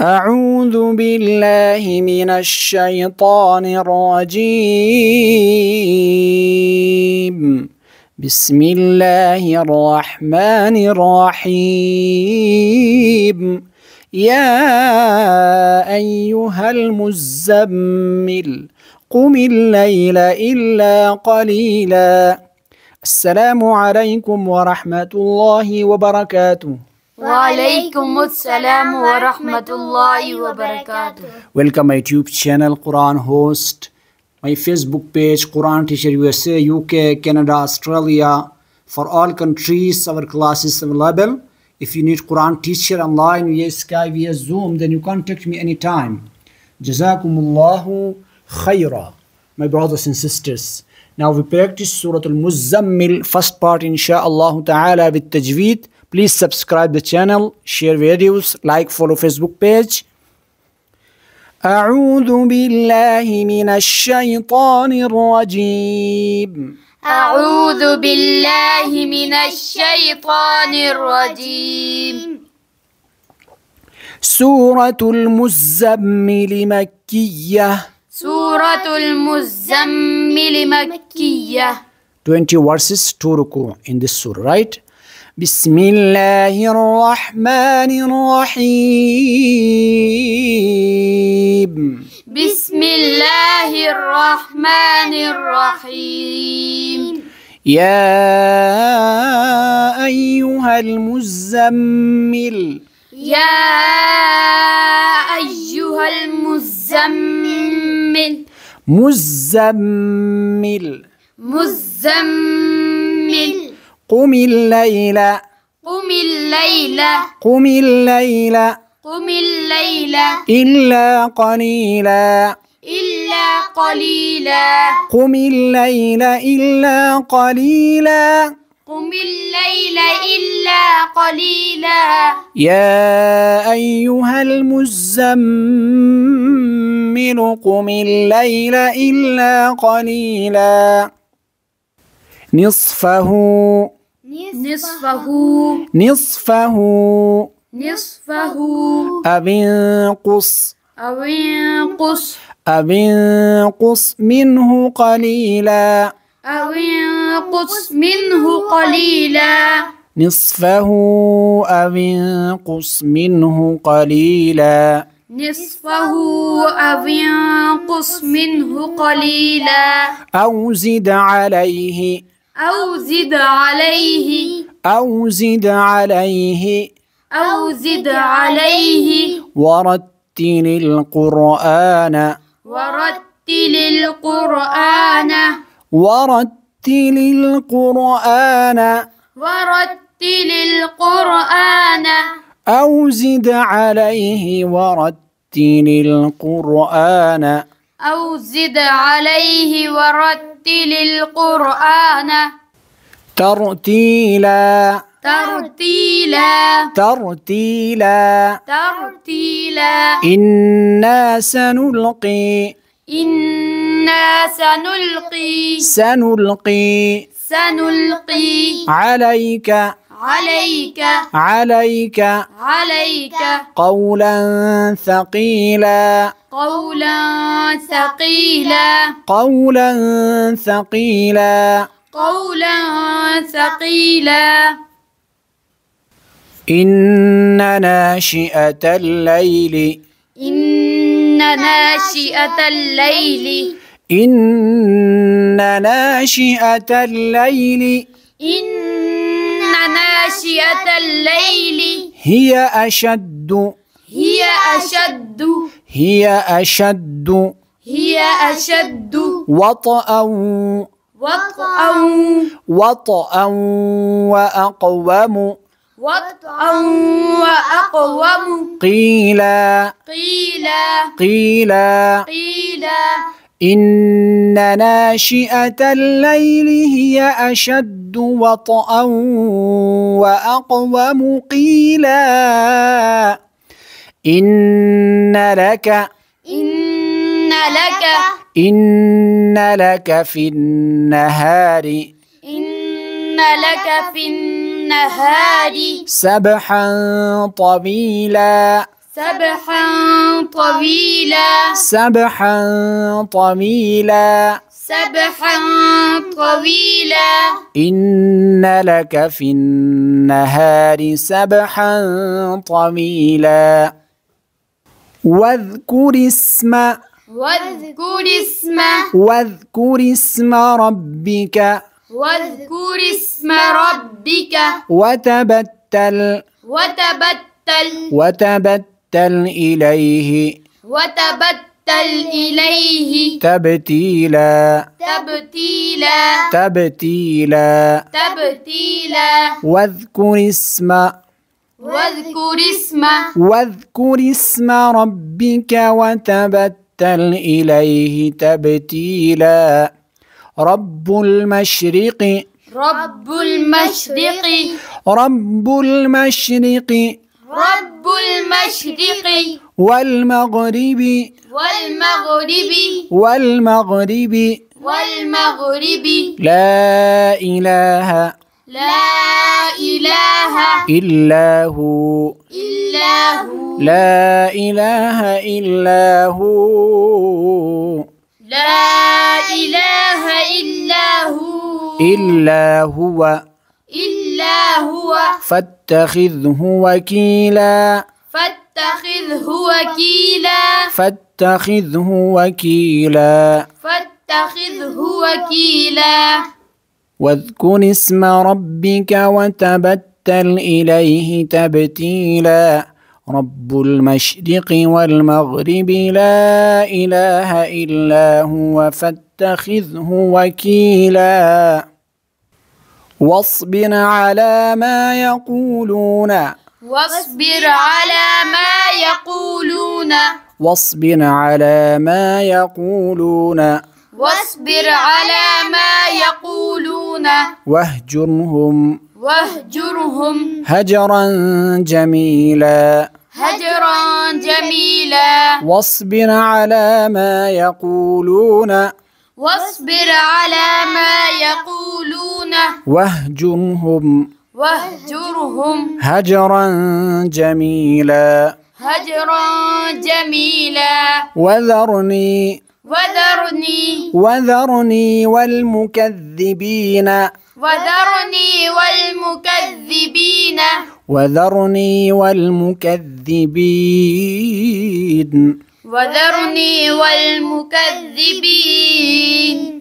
أعوذ بالله من الشيطان الرجيم بسم الله الرحمن الرحيم يا أيها المزمل قم الليل إلا قليلا السلام عليكم ورحمة الله وبركاته وعليكم السلام ورحمة الله وبركاته Welcome my YouTube channel Quran Host My Facebook page Quran Teacher USA UK Canada Australia For all countries our class is available If you need Quran Teacher online via Skype via Zoom then you contact me anytime جزاكم الله خيرا My brothers and sisters Now we practice Surah al muzzammil first part inshallah ta'ala with tajweed please subscribe the channel share videos like follow facebook page أعوذ بالله من الشيطان الرجيم أعوذ بالله من الشيطان الرجيم سورة المزمل مكية سورة المزمل مكية 20 verses two ruku in this surah right بسم الله الرحمن الرحيم بسم الله الرحمن الرحيم يا أيها المزمل يا أيها المزمل مزمل مزمل قم الليل قم الليل قم الليل قم الليل إلا قليلا إلا قليلا قم الليل إلا قليلا قم الليل إلا قليلا يا أيها المزمل قم الليل إلا قليلا نصفه نصفه نصفه نصفه أو انقص أو انقص أو انقص منه قليلا أو انقص منه قليلا نصفه أو انقص منه قليلا نصفه أو ينقص منه قليلا أو زد عليه أو زد عليه أو زد عليه أو زد عليه ورتل القرآن ورتل القرآن ورتل القرآن ورتل القرآن أو زد عليه ورتل القرآن أو زد عليه ورتل القرآن ترتيلا ترتيلا ترتيلا ترتيلا إنا سنلقي إنا سنلقي سنلقي سنلقي عليك عليك عليك عليك قولا ثقيلا قولا ثقيلا قولا ثقيلا قولا ثقيلا إن ناشئة الليل إن ناشئة الليل إن ناشئة الليل إن ناشئة الليل هي أشد هي أشد هي أشد هي أشد وطأ وطأ وطأ وأقوم وطئا وأقوم قيلا قيلا قيلا قيلا إن ناشئة الليل هي أشد وطئا وأقوم قيلا إن لك إن لك إن لك في النهار إن لك في النهار سبحا طويلا سبحا طويلا سبحا طويلا سبحا طويلا إن لك في النهار سبحا طويلا واذكر اسم واذكر اسم واذكر اسم ربك واذكر اسم ربك وتبتل وتبتل وتبتل إليه وتبتل إليه تبتيلا تبتيلا تبتيلا تبتيلا واذكر اسم واذكر اسم واذكر اسم ربك وتبتل إليه تبتيلا رب المشرق رب المشرق رب المشرق رب المشرق والمغرب والمغرب والمغرب والمغرب لا إله لا إله إلا هو إلا هو لا إله إلا هو لا إله إلا هو إلا هو إلا هو فاتخذه وكيلا فاتخذه وكيلا فاتخذه وكيلا فاتخذه وكيلا واذكر اسم ربك وتبتل إليه تبتيلا رب المشرق والمغرب لا إله إلا هو فاتخذه وكيلا واصبر على ما يقولون واصبر على ما يقولون واصبر على ما يقولون واصبر على ما يقولون واهجرهم واهجرهم هجرا جميلا هجرا جميلا واصبر على ما يقولون واصبر على ما يقولون واهجرهم واهجرهم هجرا جميلا هجرا جميلا وذرني وذرني وذرني والمكذبين وذرني والمكذبين وذرني والمكذبين وذرني والمكذبين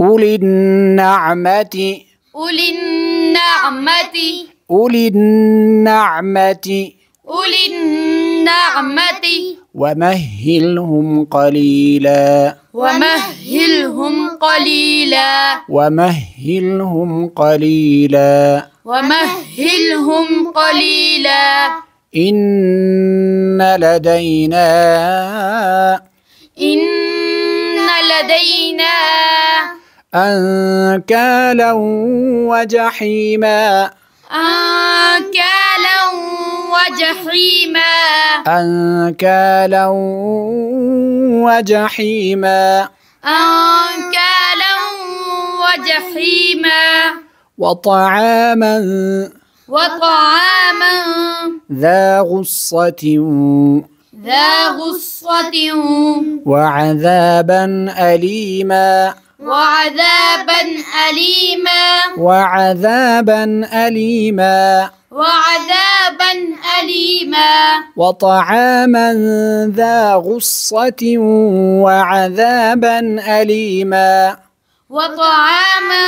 أولي النعمة أولي النعمة أولي النعمة أولي النعمة نعمتي ومهلهم قليلا ومهلهم قليلا ومهلهم قليلا ومهلهم قليلا إن لدينا إن لدينا أنكالا وجحيما أنكالا وجحيما أنكالا وجحيما أنكالا وجحيما وطعاما وطعاما ذا غصة ذا غصة وعذابا أليما وعذابا أليما وعذابا أليما وعذابا أليما وطعاما ذا غصة وعذابا أليما وطعاما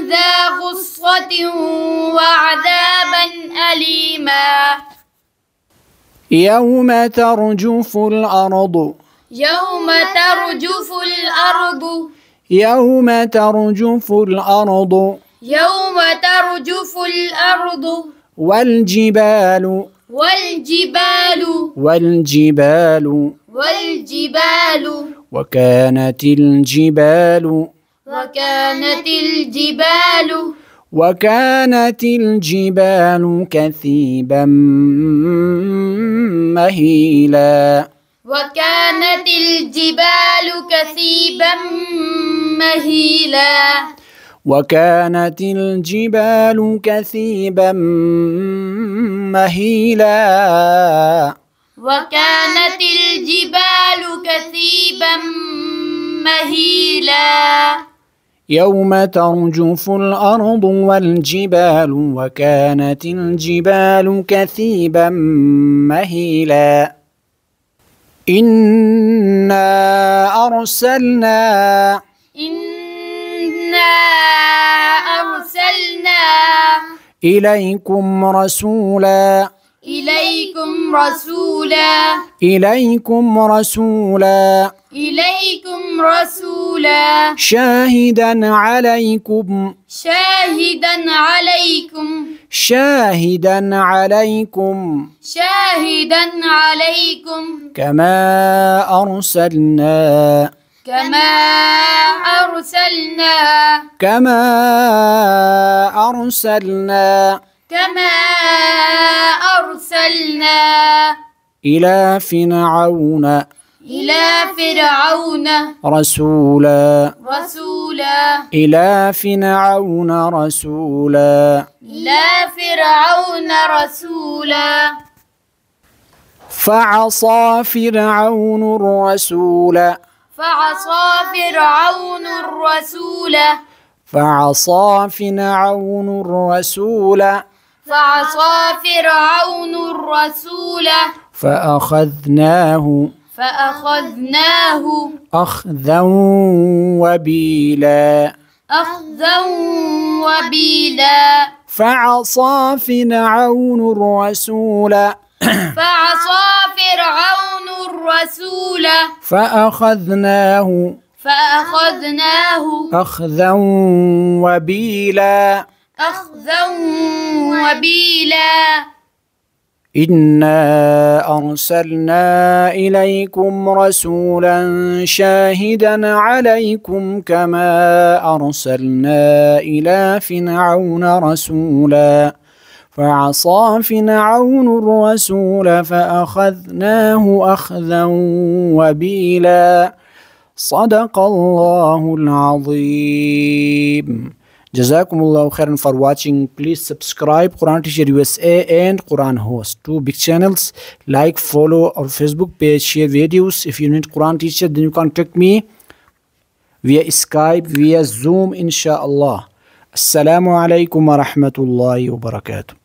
ذا غصة وعذابا أليما يوم ترجف الأرض يوم ترجف الأرض يوم ترجف الأرض يوم ترجف الأرض والجبال والجبال والجبال والجبال وكانت الجبال وكانت الجبال وكانت الجبال كثيبا مهيلا وكانت الجبال كثيبا مهيلا وكانت الجبال كثيبا مهيلا وكانت الجبال كثيبا مهيلا يوم ترجف الأرض والجبال وكانت الجبال كثيبا مهيلا إنا أرسلنا إنا إنا أرسلنا إليكم رسولا إليكم رسولا إليكم رسولا إليكم رسولا شاهدا عليكم شاهدا عليكم شاهدا عليكم شاهدا عليكم كما أرسلنا كما أرسلنا كما أرسلنا كما أرسلنا إلى فرعون إلى فرعون رسولا رسولا إلى فرعون رسولا إلى فرعون رسولا فعصى فرعون الرسول فعصى فرعون الرسول فعصى فرعون الرسول فعصى فرعون الرسول فأخذناه فأخذناه أخذا وبيلا أخذا وبيلا فعصى فرعون الرسول فعصى فرعون الرسول فأخذناه فأخذناه أخذا وبيلا أخذا وبيلا إنا أرسلنا إليكم رسولا شاهدا عليكم كما أرسلنا إلى فرعون رسولا فعصى فرعون الرسول فأخذناه أخذا وبيلا صدق الله العظيم جزاكم الله خيرا for watching please subscribe Quran Teacher USA and Quran Host two big channels like follow our Facebook page share videos if you need Quran Teacher then you contact me via Skype via Zoom inshallah السلام عليكم ورحمة الله وبركاته